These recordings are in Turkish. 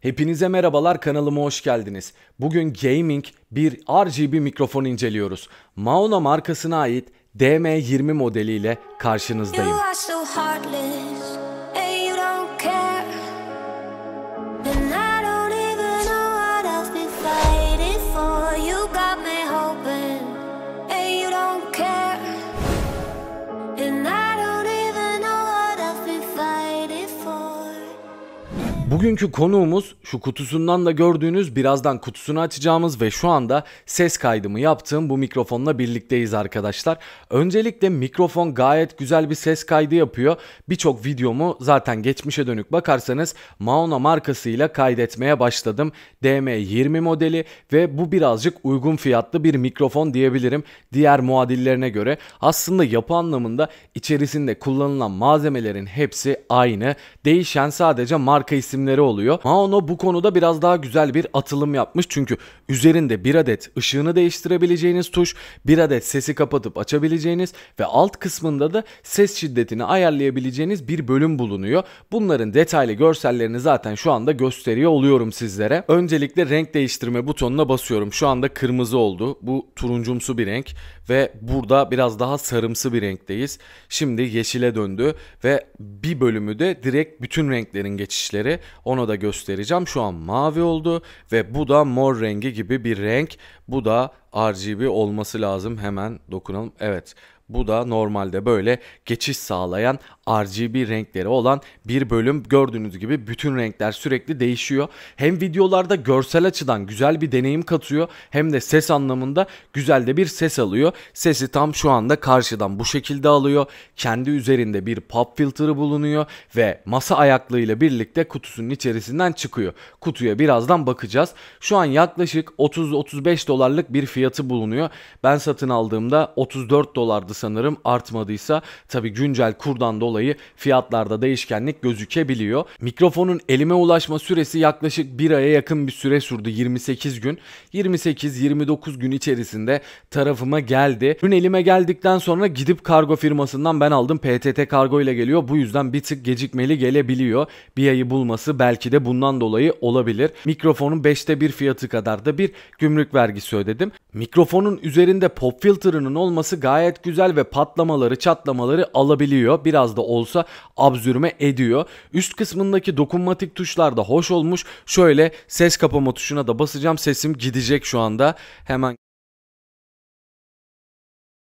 Hepinize merhabalar kanalıma hoş geldiniz. Bugün gaming bir RGB mikrofon inceliyoruz. Mauna markasına ait DM20 modeliyle karşınızdayım. Bugünkü konuğumuz şu kutusundan da gördüğünüz birazdan kutusunu açacağımız ve şu anda ses kaydımı yaptığım bu mikrofonla birlikteyiz arkadaşlar. Öncelikle mikrofon gayet güzel bir ses kaydı yapıyor. Birçok videomu zaten geçmişe dönük bakarsanız Mauna markasıyla kaydetmeye başladım. DM20 modeli ve bu birazcık uygun fiyatlı bir mikrofon diyebilirim diğer muadillerine göre. Aslında yapı anlamında içerisinde kullanılan malzemelerin hepsi aynı. Değişen sadece marka isim isimleri oluyor. Maono bu konuda biraz daha güzel bir atılım yapmış çünkü üzerinde bir adet ışığını değiştirebileceğiniz tuş, bir adet sesi kapatıp açabileceğiniz ve alt kısmında da ses şiddetini ayarlayabileceğiniz bir bölüm bulunuyor. Bunların detaylı görsellerini zaten şu anda gösteriyor oluyorum sizlere. Öncelikle renk değiştirme butonuna basıyorum. Şu anda kırmızı oldu. Bu turuncumsu bir renk ve burada biraz daha sarımsı bir renkteyiz. Şimdi yeşile döndü ve bir bölümü de direkt bütün renklerin geçişleri. Onu da göstereceğim. Şu an mavi oldu ve bu da mor rengi gibi bir renk. Bu da RGB olması lazım. Hemen dokunalım. Evet bu da normalde böyle geçiş sağlayan RGB renkleri olan bir bölüm. Gördüğünüz gibi bütün renkler sürekli değişiyor. Hem videolarda görsel açıdan güzel bir deneyim katıyor hem de ses anlamında güzel de bir ses alıyor. Sesi tam şu anda karşıdan bu şekilde alıyor. Kendi üzerinde bir pop filtre bulunuyor ve masa ayaklığıyla birlikte kutusunun içerisinden çıkıyor. Kutuya birazdan bakacağız. Şu an yaklaşık 30-35 dolarlık bir fiyatı bulunuyor. Ben satın aldığımda 34 dolardı sanırım artmadıysa tabi güncel kurdan dolayı fiyatlarda değişkenlik gözükebiliyor. Mikrofonun elime ulaşma süresi yaklaşık bir aya yakın bir süre sürdü 28 gün. 28-29 gün içerisinde tarafıma geldi. Ürün elime geldikten sonra gidip kargo firmasından ben aldım. PTT kargo ile geliyor. Bu yüzden bir tık gecikmeli gelebiliyor. Bir ayı bulması belki de bundan dolayı olabilir. Mikrofonun 5'te 1 fiyatı kadar da bir gümrük vergisi ödedim. Mikrofonun üzerinde pop filter'ının olması gayet güzel güzel ve patlamaları çatlamaları alabiliyor. Biraz da olsa abzürme ediyor. Üst kısmındaki dokunmatik tuşlar da hoş olmuş. Şöyle ses kapama tuşuna da basacağım. Sesim gidecek şu anda. Hemen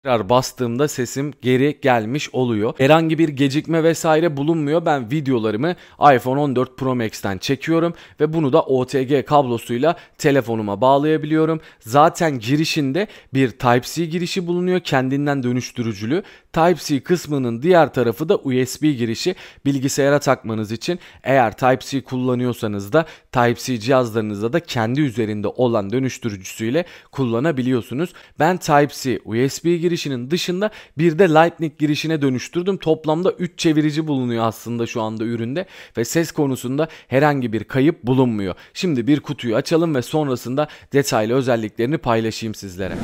tekrar bastığımda sesim geri gelmiş oluyor. Herhangi bir gecikme vesaire bulunmuyor. Ben videolarımı iPhone 14 Pro Max'ten çekiyorum ve bunu da OTG kablosuyla telefonuma bağlayabiliyorum. Zaten girişinde bir Type-C girişi bulunuyor. Kendinden dönüştürücülü. Type-C kısmının diğer tarafı da USB girişi. Bilgisayara takmanız için eğer Type-C kullanıyorsanız da Type-C cihazlarınızda da kendi üzerinde olan dönüştürücüsüyle kullanabiliyorsunuz. Ben Type-C USB girişi girişinin dışında bir de Lightning girişine dönüştürdüm. Toplamda 3 çevirici bulunuyor aslında şu anda üründe ve ses konusunda herhangi bir kayıp bulunmuyor. Şimdi bir kutuyu açalım ve sonrasında detaylı özelliklerini paylaşayım sizlere.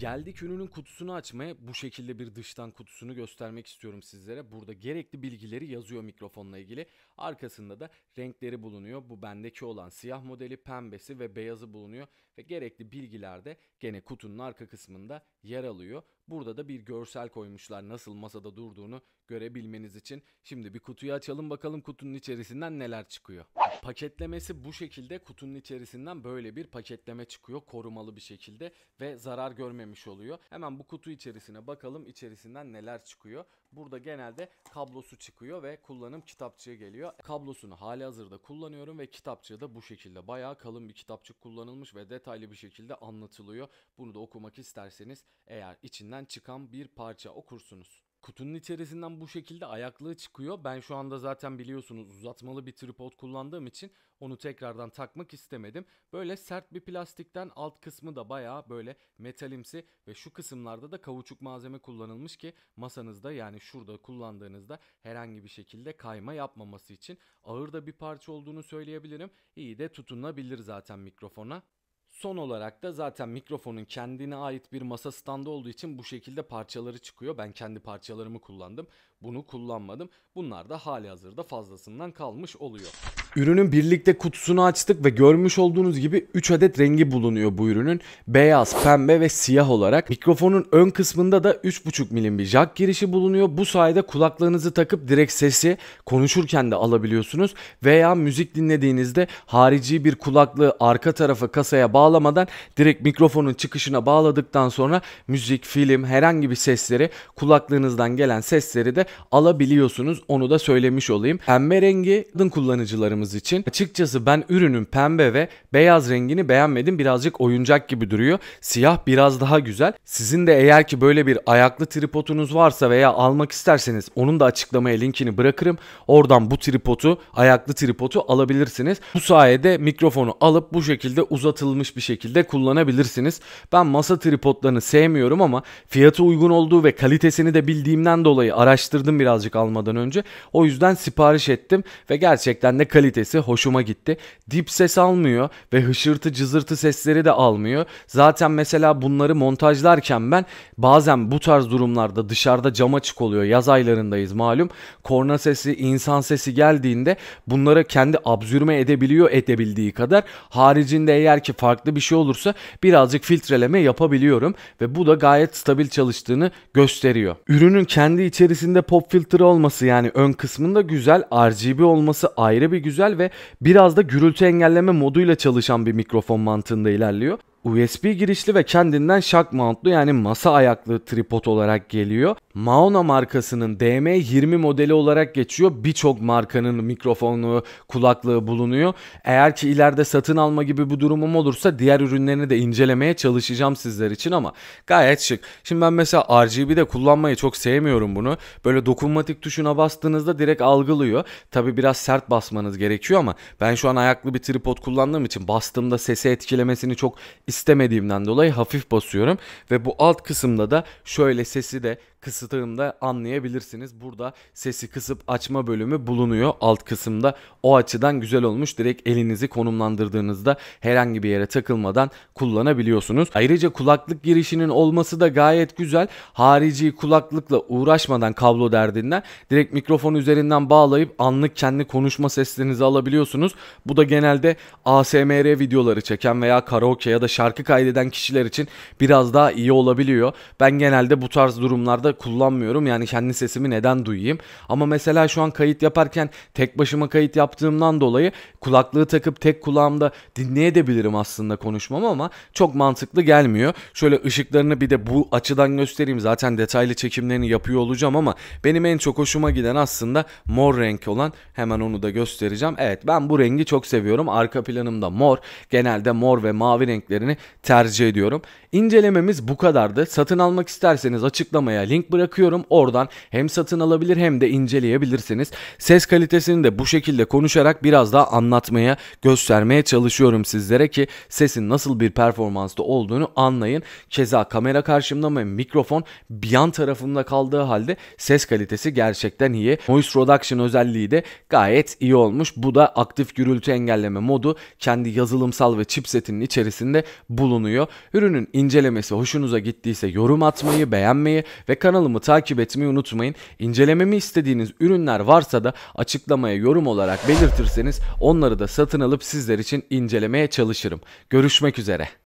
Geldik ürünün kutusunu açmaya. Bu şekilde bir dıştan kutusunu göstermek istiyorum sizlere. Burada gerekli bilgileri yazıyor mikrofonla ilgili. Arkasında da renkleri bulunuyor. Bu bendeki olan siyah modeli, pembesi ve beyazı bulunuyor ve gerekli bilgiler de gene kutunun arka kısmında yer alıyor. Burada da bir görsel koymuşlar nasıl masada durduğunu görebilmeniz için. Şimdi bir kutuyu açalım bakalım kutunun içerisinden neler çıkıyor. Paketlemesi bu şekilde kutunun içerisinden böyle bir paketleme çıkıyor korumalı bir şekilde ve zarar görmemiş oluyor. Hemen bu kutu içerisine bakalım içerisinden neler çıkıyor. Burada genelde kablosu çıkıyor ve kullanım kitapçığı geliyor. Kablosunu hali hazırda kullanıyorum ve kitapçığı da bu şekilde bayağı kalın bir kitapçık kullanılmış ve detay detaylı bir şekilde anlatılıyor. Bunu da okumak isterseniz eğer içinden çıkan bir parça okursunuz. Kutunun içerisinden bu şekilde ayaklığı çıkıyor. Ben şu anda zaten biliyorsunuz uzatmalı bir tripod kullandığım için onu tekrardan takmak istemedim. Böyle sert bir plastikten alt kısmı da bayağı böyle metalimsi ve şu kısımlarda da kavuçuk malzeme kullanılmış ki masanızda yani şurada kullandığınızda herhangi bir şekilde kayma yapmaması için ağır da bir parça olduğunu söyleyebilirim. İyi de tutunabilir zaten mikrofona. Son olarak da zaten mikrofonun kendine ait bir masa standı olduğu için bu şekilde parçaları çıkıyor. Ben kendi parçalarımı kullandım. Bunu kullanmadım. Bunlar da hali hazırda fazlasından kalmış oluyor. Ürünün birlikte kutusunu açtık ve görmüş olduğunuz gibi 3 adet rengi bulunuyor bu ürünün. Beyaz, pembe ve siyah olarak. Mikrofonun ön kısmında da 3.5 milim bir jack girişi bulunuyor. Bu sayede kulaklığınızı takıp direkt sesi konuşurken de alabiliyorsunuz. Veya müzik dinlediğinizde harici bir kulaklığı arka tarafa kasaya bağlamadan direkt mikrofonun çıkışına bağladıktan sonra müzik, film, herhangi bir sesleri kulaklığınızdan gelen sesleri de alabiliyorsunuz. Onu da söylemiş olayım. Pembe rengi kadın kullanıcılarımız kullandığımız için açıkçası ben ürünün pembe ve beyaz rengini beğenmedim. Birazcık oyuncak gibi duruyor. Siyah biraz daha güzel. Sizin de eğer ki böyle bir ayaklı tripodunuz varsa veya almak isterseniz onun da açıklamaya linkini bırakırım. Oradan bu tripodu, ayaklı tripodu alabilirsiniz. Bu sayede mikrofonu alıp bu şekilde uzatılmış bir şekilde kullanabilirsiniz. Ben masa tripodlarını sevmiyorum ama fiyatı uygun olduğu ve kalitesini de bildiğimden dolayı araştırdım birazcık almadan önce. O yüzden sipariş ettim ve gerçekten de kaliteli kalitesi hoşuma gitti. Dip ses almıyor ve hışırtı cızırtı sesleri de almıyor. Zaten mesela bunları montajlarken ben bazen bu tarz durumlarda dışarıda cam açık oluyor. Yaz aylarındayız malum. Korna sesi, insan sesi geldiğinde bunları kendi absürme edebiliyor edebildiği kadar. Haricinde eğer ki farklı bir şey olursa birazcık filtreleme yapabiliyorum ve bu da gayet stabil çalıştığını gösteriyor. Ürünün kendi içerisinde pop filtre olması yani ön kısmında güzel, RGB olması ayrı bir güzel güzel ve biraz da gürültü engelleme moduyla çalışan bir mikrofon mantığında ilerliyor. USB girişli ve kendinden şak mountlu yani masa ayaklı tripod olarak geliyor. Mauna markasının DM20 modeli olarak geçiyor. Birçok markanın mikrofonu, kulaklığı bulunuyor. Eğer ki ileride satın alma gibi bu durumum olursa diğer ürünlerini de incelemeye çalışacağım sizler için ama gayet şık. Şimdi ben mesela RGB'de kullanmayı çok sevmiyorum bunu. Böyle dokunmatik tuşuna bastığınızda direkt algılıyor. Tabi biraz sert basmanız gerekiyor ama ben şu an ayaklı bir tripod kullandığım için bastığımda sesi etkilemesini çok istemediğimden dolayı hafif basıyorum ve bu alt kısımda da şöyle sesi de kısıtığımda anlayabilirsiniz. Burada sesi kısıp açma bölümü bulunuyor alt kısımda. O açıdan güzel olmuş. Direkt elinizi konumlandırdığınızda herhangi bir yere takılmadan kullanabiliyorsunuz. Ayrıca kulaklık girişinin olması da gayet güzel. Harici kulaklıkla uğraşmadan kablo derdinden direkt mikrofon üzerinden bağlayıp anlık kendi konuşma seslerinizi alabiliyorsunuz. Bu da genelde ASMR videoları çeken veya karaoke ya da şarkı kaydeden kişiler için biraz daha iyi olabiliyor. Ben genelde bu tarz durumlarda kullanmıyorum. Yani kendi sesimi neden duyayım? Ama mesela şu an kayıt yaparken tek başıma kayıt yaptığımdan dolayı kulaklığı takıp tek kulağımda dinleyebilirim aslında konuşmamı ama çok mantıklı gelmiyor. Şöyle ışıklarını bir de bu açıdan göstereyim. Zaten detaylı çekimlerini yapıyor olacağım ama benim en çok hoşuma giden aslında mor renk olan hemen onu da göstereceğim. Evet ben bu rengi çok seviyorum. Arka planımda mor. Genelde mor ve mavi renklerini tercih ediyorum. İncelememiz bu kadardı. Satın almak isterseniz açıklamaya link link bırakıyorum. Oradan hem satın alabilir hem de inceleyebilirsiniz. Ses kalitesini de bu şekilde konuşarak biraz daha anlatmaya, göstermeye çalışıyorum sizlere ki sesin nasıl bir performansta olduğunu anlayın. Keza kamera karşımda mı mikrofon bir yan tarafımda kaldığı halde ses kalitesi gerçekten iyi. Noise Reduction özelliği de gayet iyi olmuş. Bu da aktif gürültü engelleme modu kendi yazılımsal ve chipsetinin içerisinde bulunuyor. Ürünün incelemesi hoşunuza gittiyse yorum atmayı, beğenmeyi ve kanalımı takip etmeyi unutmayın. İncelememi istediğiniz ürünler varsa da açıklamaya yorum olarak belirtirseniz onları da satın alıp sizler için incelemeye çalışırım. Görüşmek üzere.